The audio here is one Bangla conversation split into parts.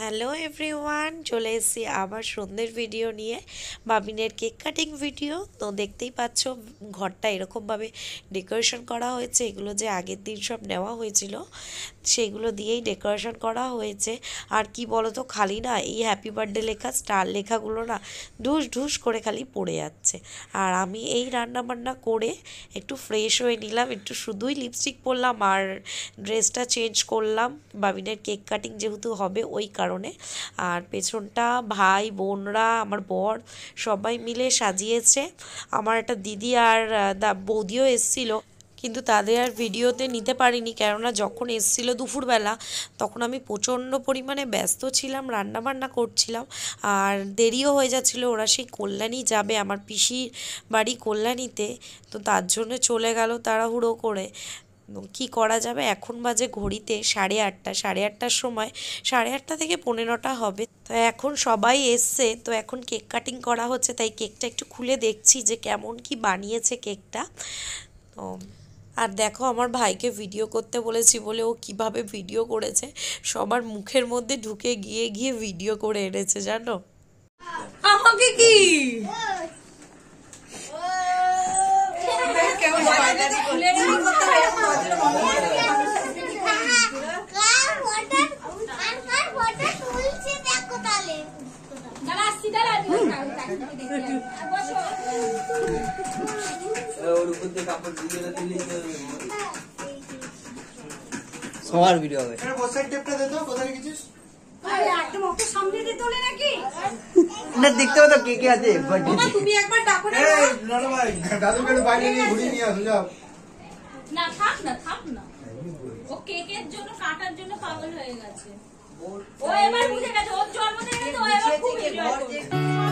হ্যালো এভরিওয়ান চলে এসেছি আবার সন্ধ্যের ভিডিও নিয়ে বাবিনের কেক কাটিং ভিডিও তো দেখতেই পাচ্ছ ঘরটা এরকমভাবে ডেকোরেশন করা হয়েছে এগুলো যে আগের দিন সব নেওয়া হয়েছিল সেগুলো দিয়েই ডেকোরেশন করা হয়েছে আর কি বলো তো খালি না এই হ্যাপি বার্থডে লেখা স্টার লেখাগুলো না ঢুস ঢুস করে খালি পড়ে যাচ্ছে আর আমি এই রান্না বান্না করে একটু ফ্রেশ হয়ে নিলাম একটু শুধুই লিপস্টিক পরলাম আর ড্রেসটা চেঞ্জ করলাম বাবিনের কেক কাটিং যেহেতু হবে ওই কারণে আর পেছনটা ভাই বোনরা আমার বর সবাই মিলে সাজিয়েছে আমার একটা দিদি আর দা বৌদিও এসছিল কিন্তু তাদের আর ভিডিওতে নিতে পারিনি কেননা যখন এসছিল দুপুরবেলা তখন আমি প্রচণ্ড পরিমাণে ব্যস্ত ছিলাম রান্না বান্না করছিলাম আর দেরিও হয়ে যাচ্ছিল ওরা সেই কল্যাণী যাবে আমার পিসির বাড়ি কল্যাণীতে তো তার জন্য চলে গেল তাড়াহুড়ো করে কি করা যাবে এখন বাজে ঘড়িতে সাড়ে আটটা সাড়ে আটটার সময় সাড়ে আটটা থেকে পনেরোটা হবে তো এখন সবাই এসছে তো এখন কেক কাটিং করা হচ্ছে তাই কেকটা একটু খুলে দেখছি যে কেমন কি বানিয়েছে কেকটা তো আর দেখো আমার ভাইকে ভিডিও করতে বলেছি বলে ও কিভাবে ভিডিও করেছে সবার মুখের মধ্যে ঢুকে গিয়ে গিয়ে ভিডিও করে এনেছে জানো আমাকে কি সবার ভিডিও হবে বসার টেপটা দে তো কোথায় লিখেছিস না দেখতে পাবো কে কে আছে তুমি একবার ডাকো না না থাক না থাক না ও কেকের জন্য কাটার জন্য পাগল হয়ে গেছে ও এবার বুঝে গেছে ওর জন্মদিনে তো ও এবার খুব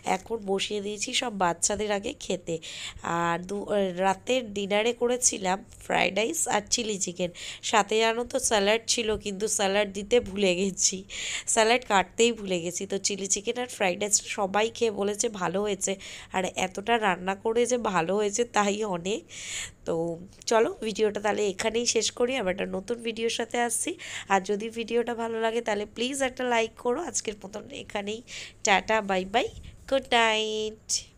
এখন বসিয়ে দিয়েছি সব বাচ্চাদের আগে খেতে আর দু রাতের ডিনারে করেছিলাম ফ্রাইড রাইস আর চিলি চিকেন সাথে জানো তো স্যালাড ছিল কিন্তু স্যালাড দিতে ভুলে গেছি স্যালাড কাটতেই ভুলে গেছি তো চিলি চিকেন আর ফ্রাইড রাইস সবাই খেয়ে বলেছে ভালো হয়েছে আর এতটা রান্না করে যে ভালো হয়েছে তাই অনেক তো চলো ভিডিওটা তাহলে এখানেই শেষ করি আমার একটা নতুন ভিডিওর সাথে আসছি আর যদি ভিডিওটা ভালো লাগে তাহলে প্লিজ একটা লাইক করো আজকের মতন এখানেই tata bye bye good night